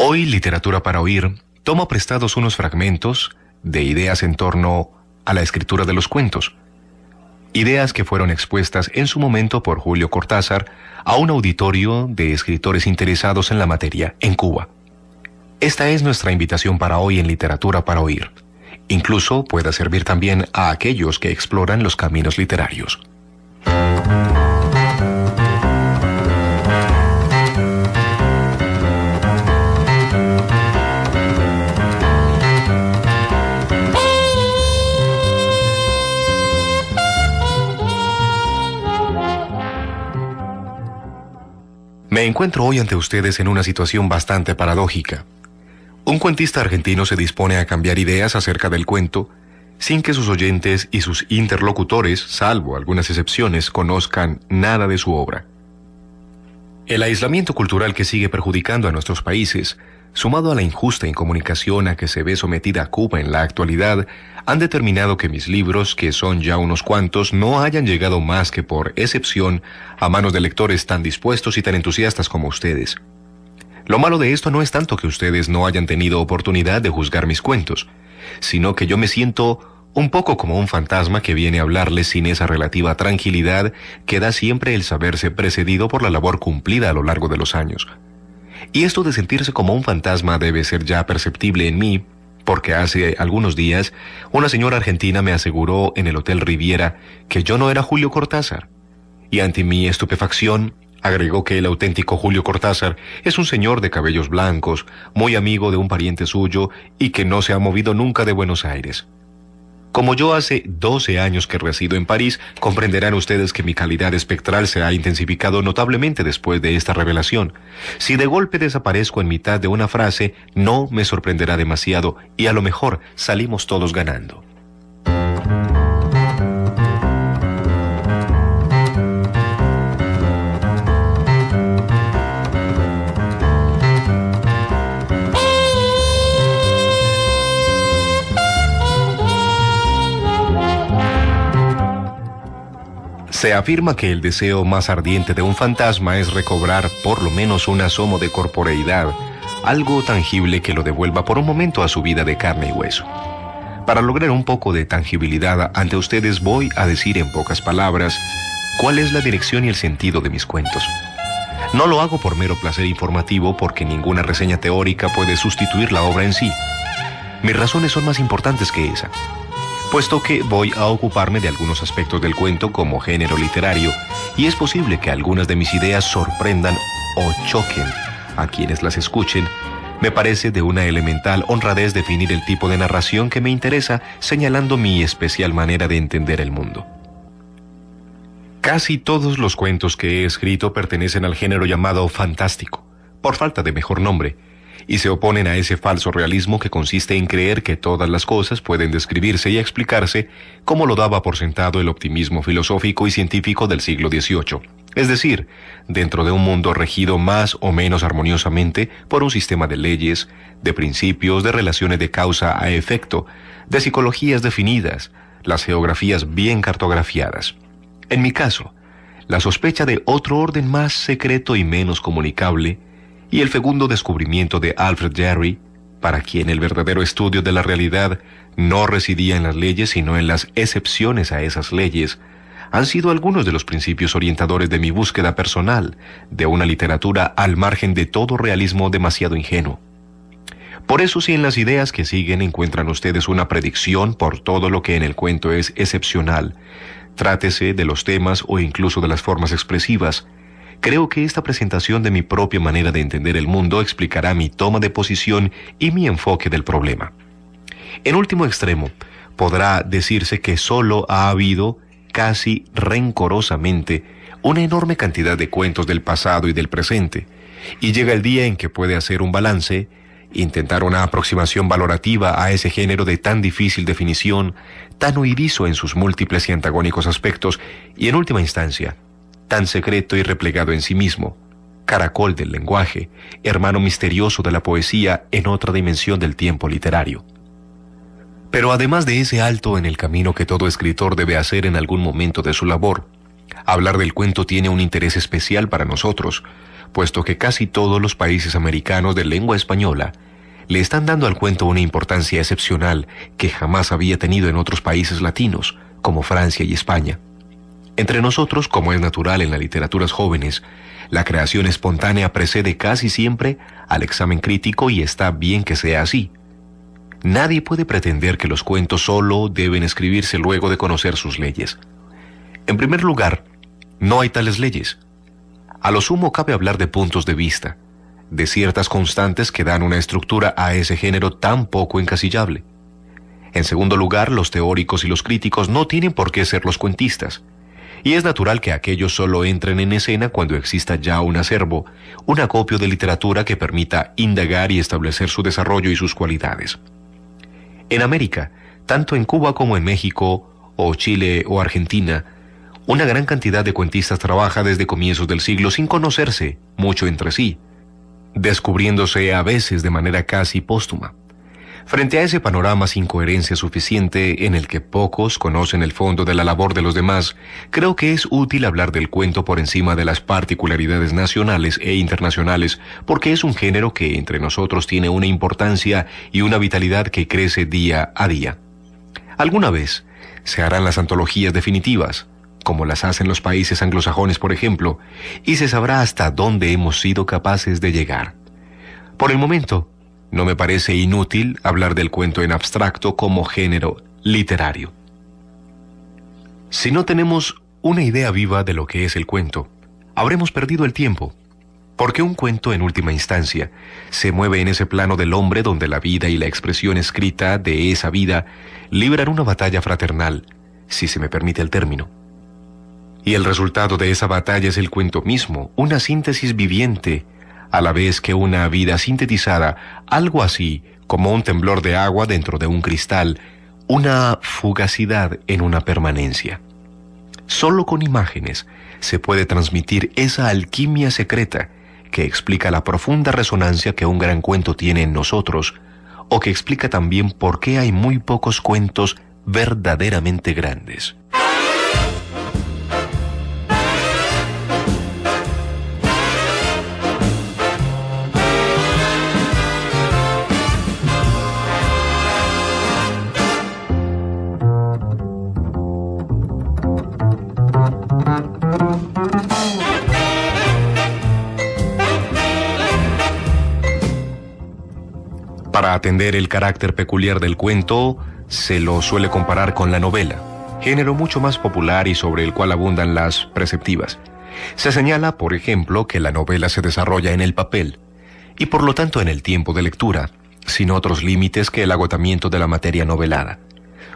Hoy Literatura para Oír toma prestados unos fragmentos de ideas en torno a la escritura de los cuentos, ideas que fueron expuestas en su momento por Julio Cortázar a un auditorio de escritores interesados en la materia en Cuba. Esta es nuestra invitación para hoy en Literatura para Oír. Incluso pueda servir también a aquellos que exploran los caminos literarios. Me encuentro hoy ante ustedes en una situación bastante paradójica. Un cuentista argentino se dispone a cambiar ideas acerca del cuento sin que sus oyentes y sus interlocutores, salvo algunas excepciones, conozcan nada de su obra. El aislamiento cultural que sigue perjudicando a nuestros países sumado a la injusta incomunicación a que se ve sometida Cuba en la actualidad, han determinado que mis libros, que son ya unos cuantos, no hayan llegado más que por excepción a manos de lectores tan dispuestos y tan entusiastas como ustedes. Lo malo de esto no es tanto que ustedes no hayan tenido oportunidad de juzgar mis cuentos, sino que yo me siento un poco como un fantasma que viene a hablarles sin esa relativa tranquilidad que da siempre el saberse precedido por la labor cumplida a lo largo de los años. Y esto de sentirse como un fantasma debe ser ya perceptible en mí, porque hace algunos días una señora argentina me aseguró en el Hotel Riviera que yo no era Julio Cortázar. Y ante mi estupefacción, Agregó que el auténtico Julio Cortázar es un señor de cabellos blancos, muy amigo de un pariente suyo y que no se ha movido nunca de Buenos Aires. Como yo hace 12 años que resido en París, comprenderán ustedes que mi calidad espectral se ha intensificado notablemente después de esta revelación. Si de golpe desaparezco en mitad de una frase, no me sorprenderá demasiado y a lo mejor salimos todos ganando. Se afirma que el deseo más ardiente de un fantasma es recobrar por lo menos un asomo de corporeidad, algo tangible que lo devuelva por un momento a su vida de carne y hueso. Para lograr un poco de tangibilidad ante ustedes voy a decir en pocas palabras cuál es la dirección y el sentido de mis cuentos. No lo hago por mero placer informativo porque ninguna reseña teórica puede sustituir la obra en sí. Mis razones son más importantes que esa puesto que voy a ocuparme de algunos aspectos del cuento como género literario, y es posible que algunas de mis ideas sorprendan o choquen a quienes las escuchen, me parece de una elemental honradez definir el tipo de narración que me interesa, señalando mi especial manera de entender el mundo. Casi todos los cuentos que he escrito pertenecen al género llamado fantástico, por falta de mejor nombre, y se oponen a ese falso realismo que consiste en creer que todas las cosas pueden describirse y explicarse como lo daba por sentado el optimismo filosófico y científico del siglo XVIII, es decir, dentro de un mundo regido más o menos armoniosamente por un sistema de leyes, de principios, de relaciones de causa a efecto, de psicologías definidas, las geografías bien cartografiadas. En mi caso, la sospecha de otro orden más secreto y menos comunicable y el segundo descubrimiento de Alfred Jerry, para quien el verdadero estudio de la realidad no residía en las leyes sino en las excepciones a esas leyes, han sido algunos de los principios orientadores de mi búsqueda personal de una literatura al margen de todo realismo demasiado ingenuo. Por eso si en las ideas que siguen encuentran ustedes una predicción por todo lo que en el cuento es excepcional, trátese de los temas o incluso de las formas expresivas, Creo que esta presentación de mi propia manera de entender el mundo explicará mi toma de posición y mi enfoque del problema. En último extremo, podrá decirse que solo ha habido, casi rencorosamente, una enorme cantidad de cuentos del pasado y del presente, y llega el día en que puede hacer un balance, intentar una aproximación valorativa a ese género de tan difícil definición, tan huidizo en sus múltiples y antagónicos aspectos, y en última instancia, tan secreto y replegado en sí mismo, caracol del lenguaje, hermano misterioso de la poesía en otra dimensión del tiempo literario. Pero además de ese alto en el camino que todo escritor debe hacer en algún momento de su labor, hablar del cuento tiene un interés especial para nosotros, puesto que casi todos los países americanos de lengua española le están dando al cuento una importancia excepcional que jamás había tenido en otros países latinos, como Francia y España. Entre nosotros, como es natural en las literaturas jóvenes, la creación espontánea precede casi siempre al examen crítico y está bien que sea así. Nadie puede pretender que los cuentos solo deben escribirse luego de conocer sus leyes. En primer lugar, no hay tales leyes. A lo sumo cabe hablar de puntos de vista, de ciertas constantes que dan una estructura a ese género tan poco encasillable. En segundo lugar, los teóricos y los críticos no tienen por qué ser los cuentistas y es natural que aquellos solo entren en escena cuando exista ya un acervo, un acopio de literatura que permita indagar y establecer su desarrollo y sus cualidades. En América, tanto en Cuba como en México, o Chile o Argentina, una gran cantidad de cuentistas trabaja desde comienzos del siglo sin conocerse mucho entre sí, descubriéndose a veces de manera casi póstuma. Frente a ese panorama sin coherencia suficiente en el que pocos conocen el fondo de la labor de los demás, creo que es útil hablar del cuento por encima de las particularidades nacionales e internacionales, porque es un género que entre nosotros tiene una importancia y una vitalidad que crece día a día. Alguna vez se harán las antologías definitivas, como las hacen los países anglosajones, por ejemplo, y se sabrá hasta dónde hemos sido capaces de llegar. Por el momento, no me parece inútil hablar del cuento en abstracto como género literario. Si no tenemos una idea viva de lo que es el cuento, habremos perdido el tiempo, porque un cuento en última instancia se mueve en ese plano del hombre donde la vida y la expresión escrita de esa vida libran una batalla fraternal, si se me permite el término. Y el resultado de esa batalla es el cuento mismo, una síntesis viviente a la vez que una vida sintetizada, algo así como un temblor de agua dentro de un cristal, una fugacidad en una permanencia. Solo con imágenes se puede transmitir esa alquimia secreta que explica la profunda resonancia que un gran cuento tiene en nosotros, o que explica también por qué hay muy pocos cuentos verdaderamente grandes. atender el carácter peculiar del cuento, se lo suele comparar con la novela, género mucho más popular y sobre el cual abundan las preceptivas. Se señala, por ejemplo, que la novela se desarrolla en el papel, y por lo tanto en el tiempo de lectura, sin otros límites que el agotamiento de la materia novelada.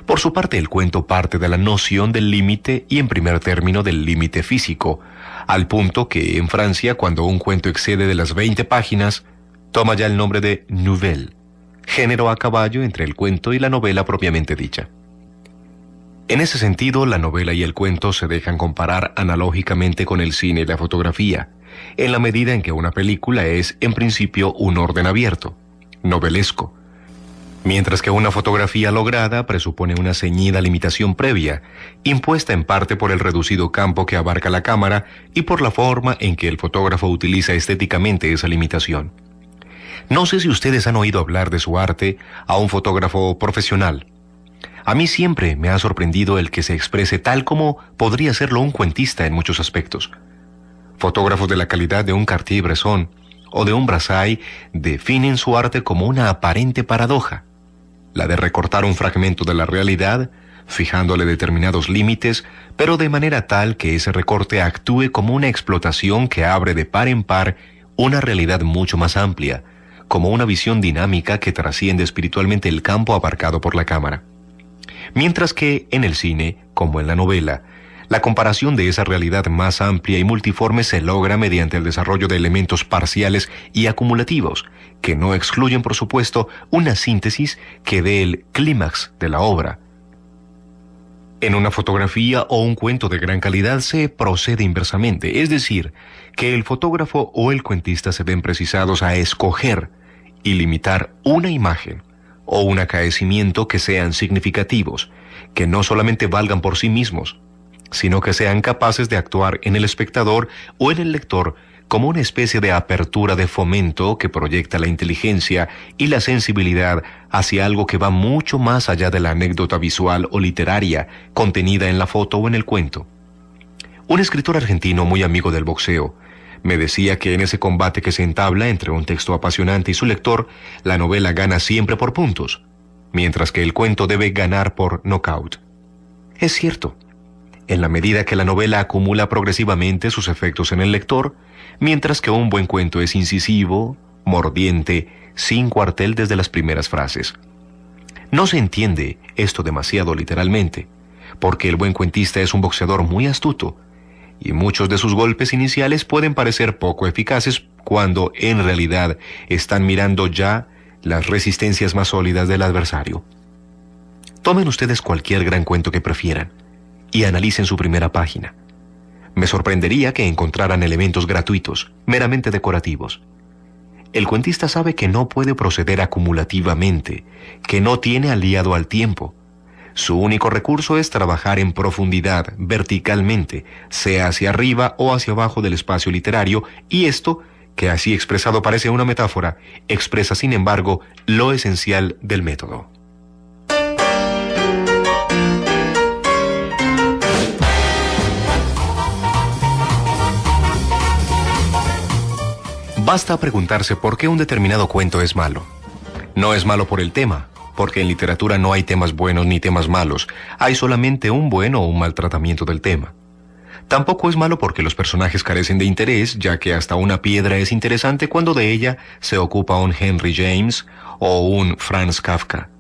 Por su parte, el cuento parte de la noción del límite y en primer término del límite físico, al punto que en Francia, cuando un cuento excede de las 20 páginas, toma ya el nombre de nouvelle género a caballo entre el cuento y la novela propiamente dicha. En ese sentido, la novela y el cuento se dejan comparar analógicamente con el cine y la fotografía, en la medida en que una película es, en principio, un orden abierto, novelesco, mientras que una fotografía lograda presupone una ceñida limitación previa, impuesta en parte por el reducido campo que abarca la cámara y por la forma en que el fotógrafo utiliza estéticamente esa limitación. No sé si ustedes han oído hablar de su arte a un fotógrafo profesional. A mí siempre me ha sorprendido el que se exprese tal como podría serlo un cuentista en muchos aspectos. Fotógrafos de la calidad de un Cartier-Bresson o de un Brassai definen su arte como una aparente paradoja, la de recortar un fragmento de la realidad, fijándole determinados límites, pero de manera tal que ese recorte actúe como una explotación que abre de par en par una realidad mucho más amplia, como una visión dinámica que trasciende espiritualmente el campo abarcado por la cámara. Mientras que en el cine, como en la novela, la comparación de esa realidad más amplia y multiforme se logra mediante el desarrollo de elementos parciales y acumulativos, que no excluyen, por supuesto, una síntesis que dé el clímax de la obra. En una fotografía o un cuento de gran calidad se procede inversamente, es decir, que el fotógrafo o el cuentista se ven precisados a escoger y limitar una imagen o un acaecimiento que sean significativos, que no solamente valgan por sí mismos, sino que sean capaces de actuar en el espectador o en el lector como una especie de apertura de fomento que proyecta la inteligencia y la sensibilidad hacia algo que va mucho más allá de la anécdota visual o literaria contenida en la foto o en el cuento. Un escritor argentino muy amigo del boxeo me decía que en ese combate que se entabla entre un texto apasionante y su lector, la novela gana siempre por puntos, mientras que el cuento debe ganar por knockout. Es cierto, en la medida que la novela acumula progresivamente sus efectos en el lector, mientras que un buen cuento es incisivo, mordiente, sin cuartel desde las primeras frases. No se entiende esto demasiado literalmente, porque el buen cuentista es un boxeador muy astuto, y muchos de sus golpes iniciales pueden parecer poco eficaces cuando en realidad están mirando ya las resistencias más sólidas del adversario. Tomen ustedes cualquier gran cuento que prefieran y analicen su primera página. Me sorprendería que encontraran elementos gratuitos, meramente decorativos. El cuentista sabe que no puede proceder acumulativamente, que no tiene aliado al tiempo, su único recurso es trabajar en profundidad, verticalmente, sea hacia arriba o hacia abajo del espacio literario, y esto, que así expresado parece una metáfora, expresa sin embargo lo esencial del método. Basta preguntarse por qué un determinado cuento es malo. No es malo por el tema, porque en literatura no hay temas buenos ni temas malos, hay solamente un bueno o un mal tratamiento del tema. Tampoco es malo porque los personajes carecen de interés, ya que hasta una piedra es interesante cuando de ella se ocupa un Henry James o un Franz Kafka.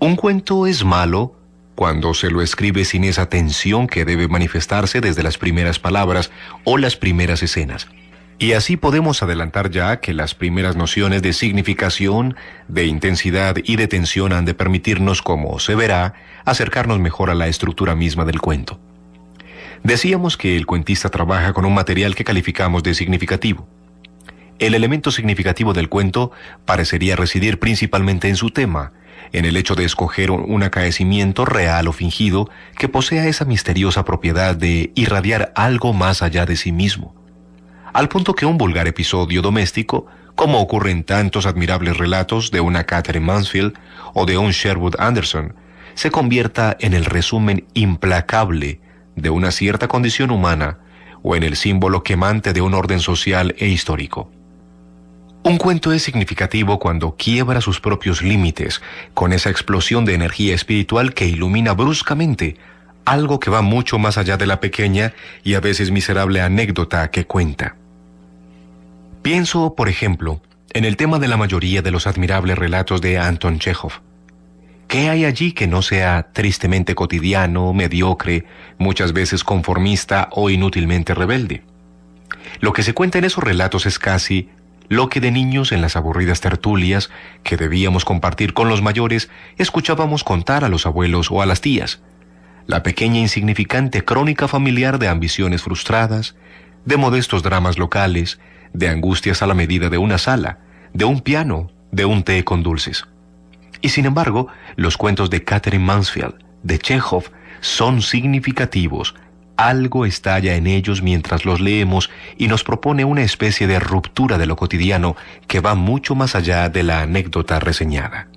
Un cuento es malo cuando se lo escribe sin esa tensión que debe manifestarse desde las primeras palabras o las primeras escenas. Y así podemos adelantar ya que las primeras nociones de significación, de intensidad y de tensión han de permitirnos, como se verá, acercarnos mejor a la estructura misma del cuento. Decíamos que el cuentista trabaja con un material que calificamos de significativo. El elemento significativo del cuento parecería residir principalmente en su tema, en el hecho de escoger un acaecimiento real o fingido que posea esa misteriosa propiedad de irradiar algo más allá de sí mismo al punto que un vulgar episodio doméstico, como ocurre en tantos admirables relatos de una Catherine Mansfield o de un Sherwood Anderson, se convierta en el resumen implacable de una cierta condición humana o en el símbolo quemante de un orden social e histórico. Un cuento es significativo cuando quiebra sus propios límites con esa explosión de energía espiritual que ilumina bruscamente algo que va mucho más allá de la pequeña y a veces miserable anécdota que cuenta. Pienso, por ejemplo, en el tema de la mayoría de los admirables relatos de Anton Chekhov. ¿Qué hay allí que no sea tristemente cotidiano, mediocre, muchas veces conformista o inútilmente rebelde? Lo que se cuenta en esos relatos es casi lo que de niños en las aburridas tertulias que debíamos compartir con los mayores escuchábamos contar a los abuelos o a las tías, la pequeña insignificante crónica familiar de ambiciones frustradas, de modestos dramas locales, de angustias a la medida de una sala, de un piano, de un té con dulces. Y sin embargo, los cuentos de Catherine Mansfield, de Chekhov, son significativos. Algo estalla en ellos mientras los leemos y nos propone una especie de ruptura de lo cotidiano que va mucho más allá de la anécdota reseñada.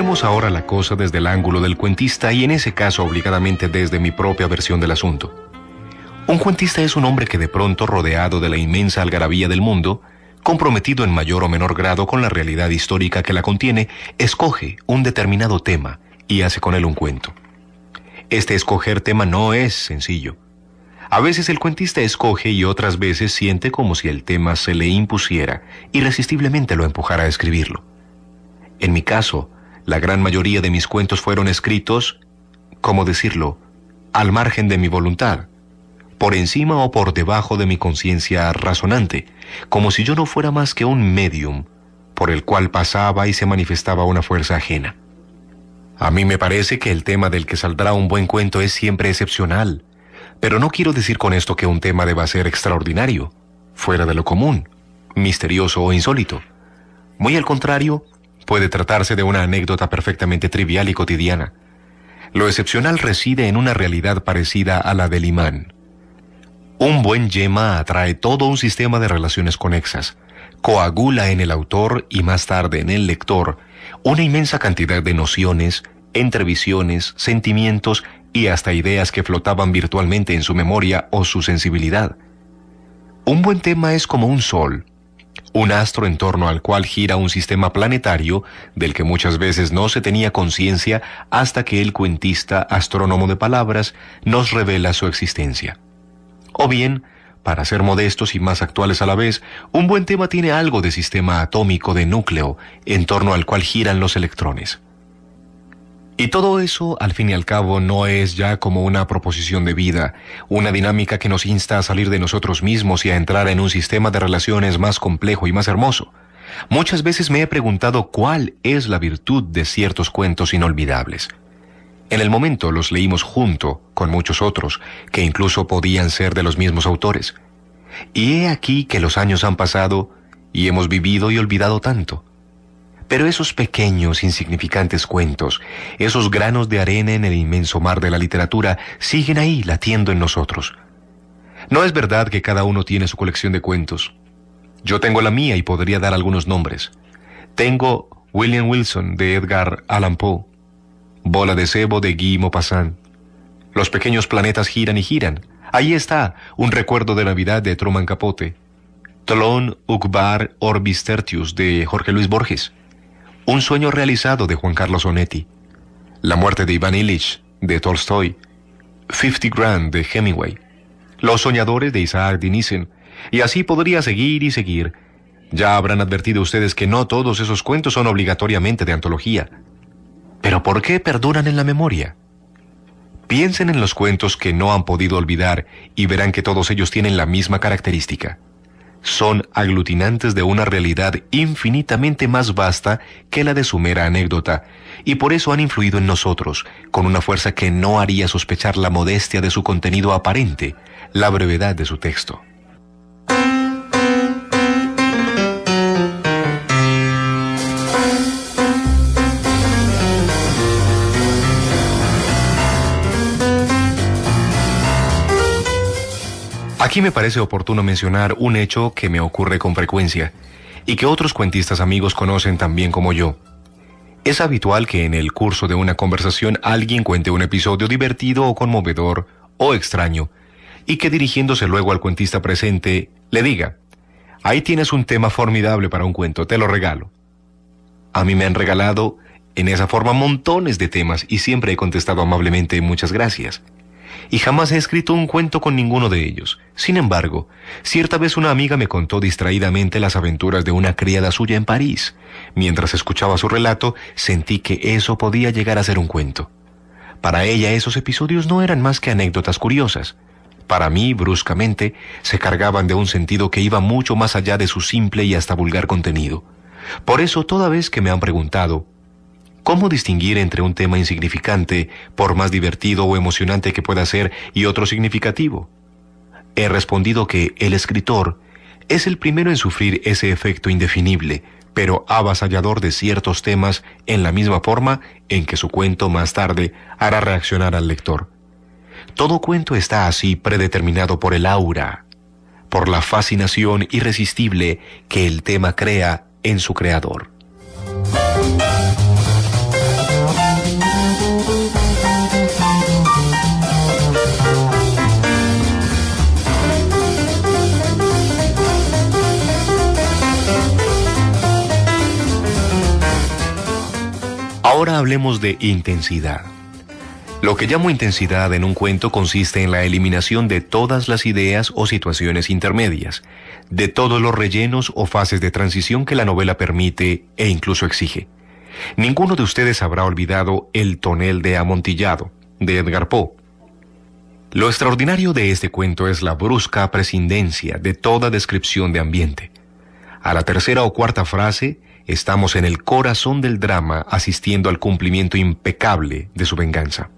Vemos ahora la cosa desde el ángulo del cuentista y en ese caso obligadamente desde mi propia versión del asunto. Un cuentista es un hombre que de pronto rodeado de la inmensa algarabía del mundo, comprometido en mayor o menor grado con la realidad histórica que la contiene, escoge un determinado tema y hace con él un cuento. Este escoger tema no es sencillo. A veces el cuentista escoge y otras veces siente como si el tema se le impusiera, irresistiblemente lo empujara a escribirlo. En mi caso, la gran mayoría de mis cuentos fueron escritos, ¿cómo decirlo?, al margen de mi voluntad, por encima o por debajo de mi conciencia razonante, como si yo no fuera más que un medium por el cual pasaba y se manifestaba una fuerza ajena. A mí me parece que el tema del que saldrá un buen cuento es siempre excepcional, pero no quiero decir con esto que un tema deba ser extraordinario, fuera de lo común, misterioso o insólito. Muy al contrario, Puede tratarse de una anécdota perfectamente trivial y cotidiana. Lo excepcional reside en una realidad parecida a la del imán. Un buen yema atrae todo un sistema de relaciones conexas, coagula en el autor y más tarde en el lector una inmensa cantidad de nociones, entrevisiones, sentimientos y hasta ideas que flotaban virtualmente en su memoria o su sensibilidad. Un buen tema es como un sol, un astro en torno al cual gira un sistema planetario del que muchas veces no se tenía conciencia hasta que el cuentista astrónomo de palabras nos revela su existencia. O bien, para ser modestos y más actuales a la vez, un buen tema tiene algo de sistema atómico de núcleo en torno al cual giran los electrones. Y todo eso, al fin y al cabo, no es ya como una proposición de vida, una dinámica que nos insta a salir de nosotros mismos y a entrar en un sistema de relaciones más complejo y más hermoso. Muchas veces me he preguntado cuál es la virtud de ciertos cuentos inolvidables. En el momento los leímos junto con muchos otros, que incluso podían ser de los mismos autores. Y he aquí que los años han pasado y hemos vivido y olvidado tanto. Pero esos pequeños, insignificantes cuentos, esos granos de arena en el inmenso mar de la literatura, siguen ahí latiendo en nosotros. No es verdad que cada uno tiene su colección de cuentos. Yo tengo la mía y podría dar algunos nombres. Tengo William Wilson de Edgar Allan Poe, Bola de Cebo de Guy Maupassant. Los pequeños planetas giran y giran. Ahí está, un recuerdo de Navidad de Truman Capote. Tlon Ukbar Orbis Tertius de Jorge Luis Borges. Un sueño realizado de Juan Carlos Onetti, La muerte de Iván Illich de Tolstoy, Fifty Grand de Hemingway, Los soñadores de Isaac Nissen, y así podría seguir y seguir. Ya habrán advertido ustedes que no todos esos cuentos son obligatoriamente de antología. Pero ¿por qué perduran en la memoria? Piensen en los cuentos que no han podido olvidar y verán que todos ellos tienen la misma característica son aglutinantes de una realidad infinitamente más vasta que la de su mera anécdota, y por eso han influido en nosotros, con una fuerza que no haría sospechar la modestia de su contenido aparente, la brevedad de su texto. Aquí me parece oportuno mencionar un hecho que me ocurre con frecuencia y que otros cuentistas amigos conocen también como yo. Es habitual que en el curso de una conversación alguien cuente un episodio divertido o conmovedor o extraño, y que dirigiéndose luego al cuentista presente le diga, ahí tienes un tema formidable para un cuento, te lo regalo. A mí me han regalado en esa forma montones de temas y siempre he contestado amablemente muchas gracias y jamás he escrito un cuento con ninguno de ellos. Sin embargo, cierta vez una amiga me contó distraídamente las aventuras de una criada suya en París. Mientras escuchaba su relato, sentí que eso podía llegar a ser un cuento. Para ella esos episodios no eran más que anécdotas curiosas. Para mí, bruscamente, se cargaban de un sentido que iba mucho más allá de su simple y hasta vulgar contenido. Por eso, toda vez que me han preguntado, ¿Cómo distinguir entre un tema insignificante, por más divertido o emocionante que pueda ser, y otro significativo? He respondido que el escritor es el primero en sufrir ese efecto indefinible, pero avasallador de ciertos temas en la misma forma en que su cuento más tarde hará reaccionar al lector. Todo cuento está así predeterminado por el aura, por la fascinación irresistible que el tema crea en su creador. Ahora hablemos de intensidad. Lo que llamo intensidad en un cuento consiste en la eliminación de todas las ideas o situaciones intermedias, de todos los rellenos o fases de transición que la novela permite e incluso exige. Ninguno de ustedes habrá olvidado El tonel de amontillado, de Edgar Poe. Lo extraordinario de este cuento es la brusca prescindencia de toda descripción de ambiente. A la tercera o cuarta frase, estamos en el corazón del drama asistiendo al cumplimiento impecable de su venganza.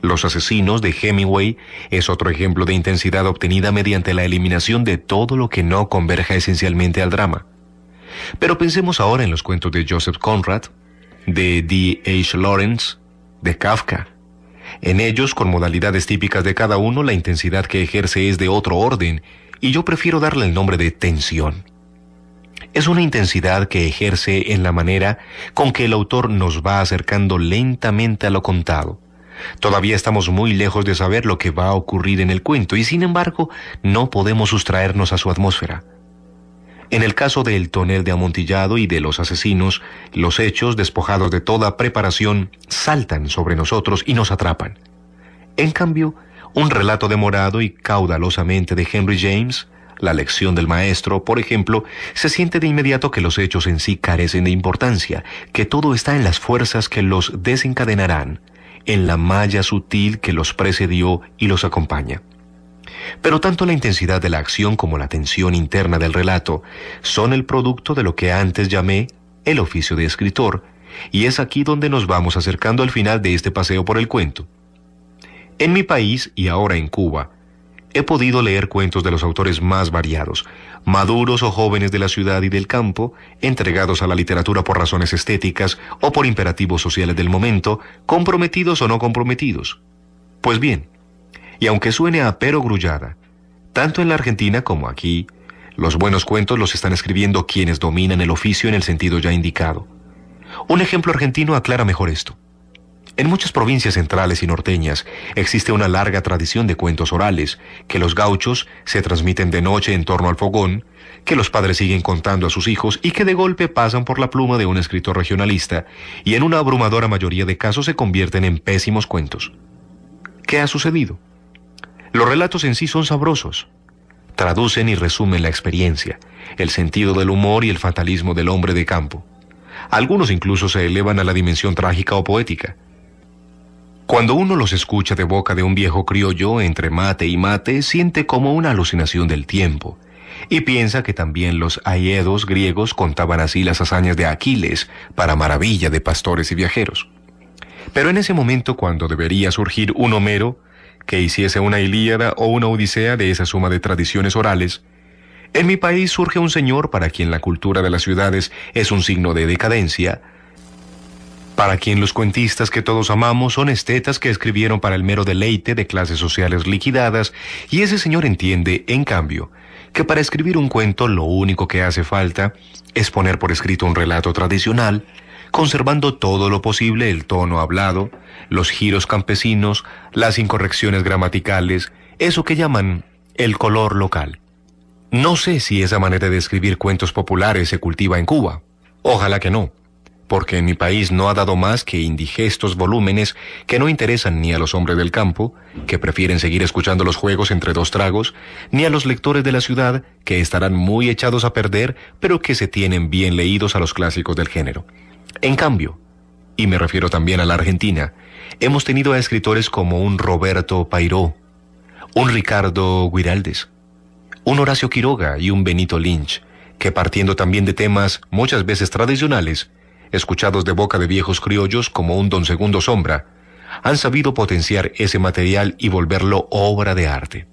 Los asesinos de Hemingway es otro ejemplo de intensidad obtenida mediante la eliminación de todo lo que no converja esencialmente al drama. Pero pensemos ahora en los cuentos de Joseph Conrad, de D. H. Lawrence, de Kafka. En ellos, con modalidades típicas de cada uno, la intensidad que ejerce es de otro orden, y yo prefiero darle el nombre de tensión es una intensidad que ejerce en la manera con que el autor nos va acercando lentamente a lo contado. Todavía estamos muy lejos de saber lo que va a ocurrir en el cuento y sin embargo no podemos sustraernos a su atmósfera. En el caso del tonel de amontillado y de los asesinos, los hechos, despojados de toda preparación, saltan sobre nosotros y nos atrapan. En cambio, un relato demorado y caudalosamente de Henry James la lección del maestro, por ejemplo, se siente de inmediato que los hechos en sí carecen de importancia, que todo está en las fuerzas que los desencadenarán, en la malla sutil que los precedió y los acompaña. Pero tanto la intensidad de la acción como la tensión interna del relato son el producto de lo que antes llamé el oficio de escritor, y es aquí donde nos vamos acercando al final de este paseo por el cuento. En mi país y ahora en Cuba, he podido leer cuentos de los autores más variados, maduros o jóvenes de la ciudad y del campo, entregados a la literatura por razones estéticas o por imperativos sociales del momento, comprometidos o no comprometidos. Pues bien, y aunque suene a pero grullada, tanto en la Argentina como aquí, los buenos cuentos los están escribiendo quienes dominan el oficio en el sentido ya indicado. Un ejemplo argentino aclara mejor esto. En muchas provincias centrales y norteñas existe una larga tradición de cuentos orales que los gauchos se transmiten de noche en torno al fogón, que los padres siguen contando a sus hijos y que de golpe pasan por la pluma de un escritor regionalista y en una abrumadora mayoría de casos se convierten en pésimos cuentos. ¿Qué ha sucedido? Los relatos en sí son sabrosos. Traducen y resumen la experiencia, el sentido del humor y el fatalismo del hombre de campo. Algunos incluso se elevan a la dimensión trágica o poética cuando uno los escucha de boca de un viejo criollo entre mate y mate, siente como una alucinación del tiempo, y piensa que también los aiedos griegos contaban así las hazañas de Aquiles, para maravilla de pastores y viajeros. Pero en ese momento, cuando debería surgir un Homero, que hiciese una Ilíada o una Odisea de esa suma de tradiciones orales, en mi país surge un señor para quien la cultura de las ciudades es un signo de decadencia, para quien los cuentistas que todos amamos son estetas que escribieron para el mero deleite de clases sociales liquidadas, y ese señor entiende, en cambio, que para escribir un cuento lo único que hace falta es poner por escrito un relato tradicional, conservando todo lo posible el tono hablado, los giros campesinos, las incorrecciones gramaticales, eso que llaman el color local. No sé si esa manera de escribir cuentos populares se cultiva en Cuba. Ojalá que no porque en mi país no ha dado más que indigestos volúmenes que no interesan ni a los hombres del campo, que prefieren seguir escuchando los juegos entre dos tragos, ni a los lectores de la ciudad, que estarán muy echados a perder, pero que se tienen bien leídos a los clásicos del género. En cambio, y me refiero también a la Argentina, hemos tenido a escritores como un Roberto Pairó, un Ricardo Guiraldes, un Horacio Quiroga y un Benito Lynch, que partiendo también de temas muchas veces tradicionales, escuchados de boca de viejos criollos como un don Segundo Sombra, han sabido potenciar ese material y volverlo obra de arte.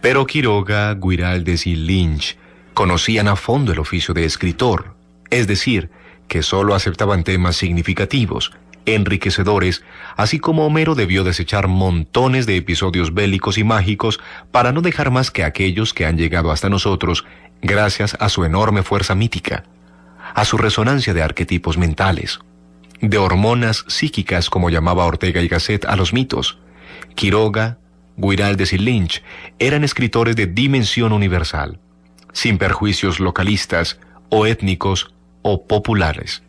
Pero Quiroga, Guiraldes y Lynch conocían a fondo el oficio de escritor, es decir, que solo aceptaban temas significativos, enriquecedores, así como Homero debió desechar montones de episodios bélicos y mágicos para no dejar más que aquellos que han llegado hasta nosotros gracias a su enorme fuerza mítica a su resonancia de arquetipos mentales, de hormonas psíquicas como llamaba Ortega y Gasset a los mitos. Quiroga, Guiraldes y Lynch eran escritores de dimensión universal, sin perjuicios localistas o étnicos o populares.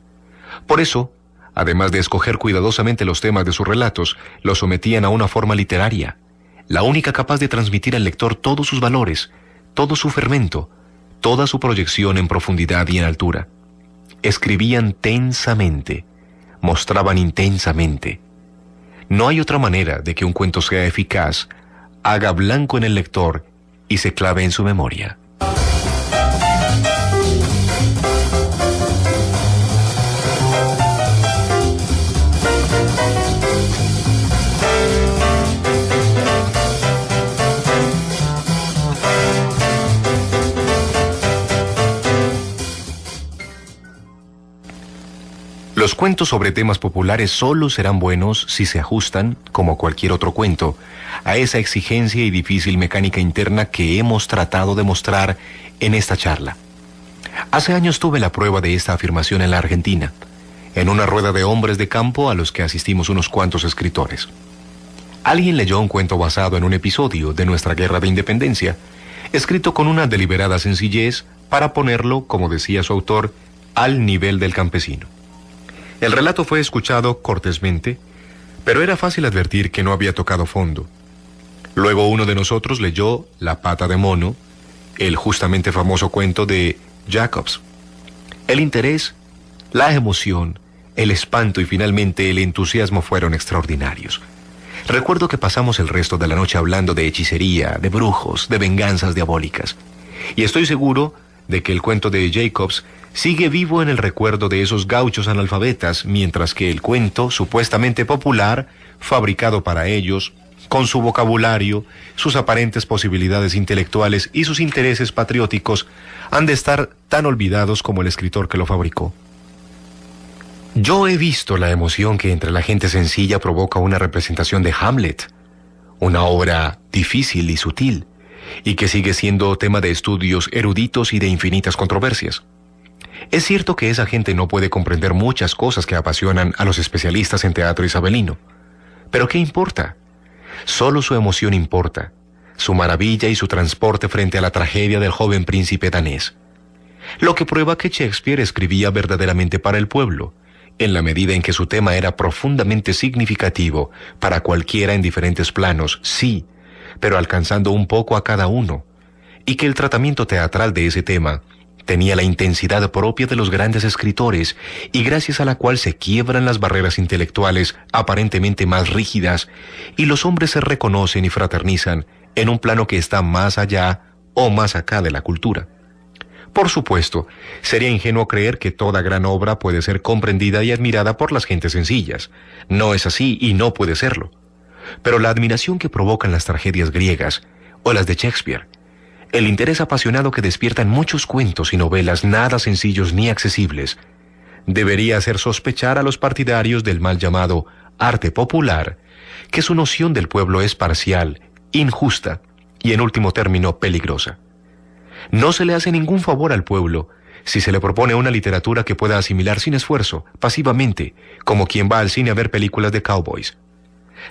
Por eso, además de escoger cuidadosamente los temas de sus relatos, los sometían a una forma literaria, la única capaz de transmitir al lector todos sus valores, todo su fermento, toda su proyección en profundidad y en altura escribían tensamente, mostraban intensamente. No hay otra manera de que un cuento sea eficaz, haga blanco en el lector y se clave en su memoria. Los cuentos sobre temas populares solo serán buenos si se ajustan, como cualquier otro cuento, a esa exigencia y difícil mecánica interna que hemos tratado de mostrar en esta charla. Hace años tuve la prueba de esta afirmación en la Argentina, en una rueda de hombres de campo a los que asistimos unos cuantos escritores. Alguien leyó un cuento basado en un episodio de nuestra guerra de independencia, escrito con una deliberada sencillez para ponerlo, como decía su autor, al nivel del campesino. El relato fue escuchado cortésmente, pero era fácil advertir que no había tocado fondo. Luego uno de nosotros leyó La pata de mono, el justamente famoso cuento de Jacobs. El interés, la emoción, el espanto y finalmente el entusiasmo fueron extraordinarios. Recuerdo que pasamos el resto de la noche hablando de hechicería, de brujos, de venganzas diabólicas. Y estoy seguro de que el cuento de Jacobs sigue vivo en el recuerdo de esos gauchos analfabetas, mientras que el cuento, supuestamente popular, fabricado para ellos, con su vocabulario, sus aparentes posibilidades intelectuales y sus intereses patrióticos, han de estar tan olvidados como el escritor que lo fabricó. Yo he visto la emoción que entre la gente sencilla provoca una representación de Hamlet, una obra difícil y sutil y que sigue siendo tema de estudios eruditos y de infinitas controversias. Es cierto que esa gente no puede comprender muchas cosas que apasionan a los especialistas en teatro isabelino, pero ¿qué importa? Solo su emoción importa, su maravilla y su transporte frente a la tragedia del joven príncipe danés. Lo que prueba que Shakespeare escribía verdaderamente para el pueblo, en la medida en que su tema era profundamente significativo para cualquiera en diferentes planos, sí, pero alcanzando un poco a cada uno, y que el tratamiento teatral de ese tema tenía la intensidad propia de los grandes escritores y gracias a la cual se quiebran las barreras intelectuales aparentemente más rígidas y los hombres se reconocen y fraternizan en un plano que está más allá o más acá de la cultura. Por supuesto, sería ingenuo creer que toda gran obra puede ser comprendida y admirada por las gentes sencillas. No es así y no puede serlo pero la admiración que provocan las tragedias griegas o las de Shakespeare, el interés apasionado que despiertan muchos cuentos y novelas nada sencillos ni accesibles, debería hacer sospechar a los partidarios del mal llamado arte popular que su noción del pueblo es parcial, injusta y en último término peligrosa. No se le hace ningún favor al pueblo si se le propone una literatura que pueda asimilar sin esfuerzo, pasivamente, como quien va al cine a ver películas de cowboys.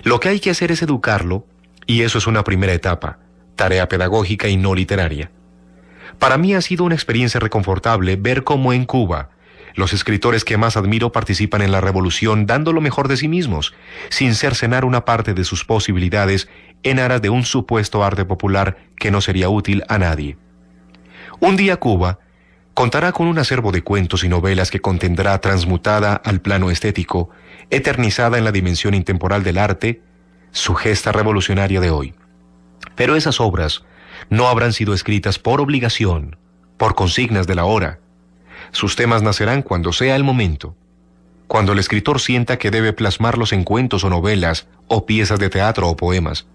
Lo que hay que hacer es educarlo, y eso es una primera etapa, tarea pedagógica y no literaria. Para mí ha sido una experiencia reconfortable ver cómo en Cuba los escritores que más admiro participan en la revolución dando lo mejor de sí mismos, sin cercenar una parte de sus posibilidades en aras de un supuesto arte popular que no sería útil a nadie. Un día Cuba Contará con un acervo de cuentos y novelas que contendrá transmutada al plano estético, eternizada en la dimensión intemporal del arte, su gesta revolucionaria de hoy. Pero esas obras no habrán sido escritas por obligación, por consignas de la hora. Sus temas nacerán cuando sea el momento, cuando el escritor sienta que debe plasmarlos en cuentos o novelas, o piezas de teatro o poemas.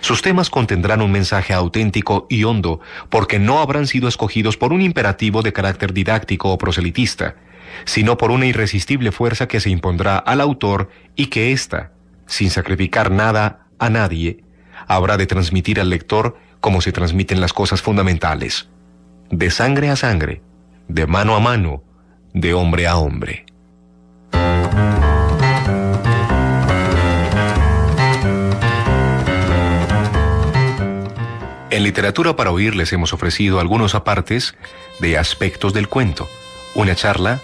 Sus temas contendrán un mensaje auténtico y hondo, porque no habrán sido escogidos por un imperativo de carácter didáctico o proselitista, sino por una irresistible fuerza que se impondrá al autor y que ésta, sin sacrificar nada a nadie, habrá de transmitir al lector como se transmiten las cosas fundamentales, de sangre a sangre, de mano a mano, de hombre a hombre. En Literatura para Oír les hemos ofrecido algunos apartes de aspectos del cuento, una charla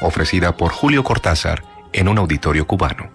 ofrecida por Julio Cortázar en un auditorio cubano.